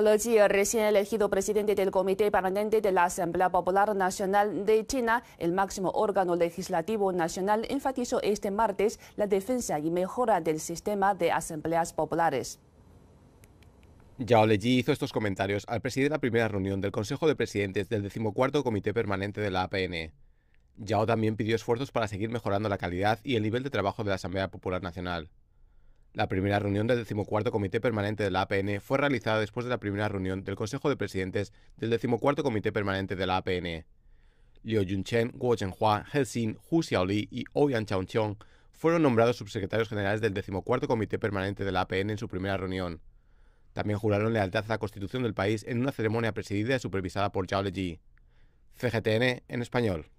Leji, recién elegido presidente del Comité Permanente de la Asamblea Popular Nacional de China, el máximo órgano legislativo nacional, enfatizó este martes la defensa y mejora del sistema de asambleas populares. Yao Leji hizo estos comentarios al presidir la primera reunión del Consejo de Presidentes del decimocuarto Comité Permanente de la APN. Yao también pidió esfuerzos para seguir mejorando la calidad y el nivel de trabajo de la Asamblea Popular Nacional. La primera reunión del decimocuarto Comité Permanente de la APN fue realizada después de la primera reunión del Consejo de Presidentes del decimocuarto Comité Permanente de la APN. Liu Yunchen, Guo Zhenhua, He Xin, Hu Xiaoli y Ouyang Chaunchong fueron nombrados subsecretarios generales del decimocuarto Comité Permanente de la APN en su primera reunión. También juraron lealtad a la Constitución del país en una ceremonia presidida y supervisada por Zhao Leji. CGTN en español.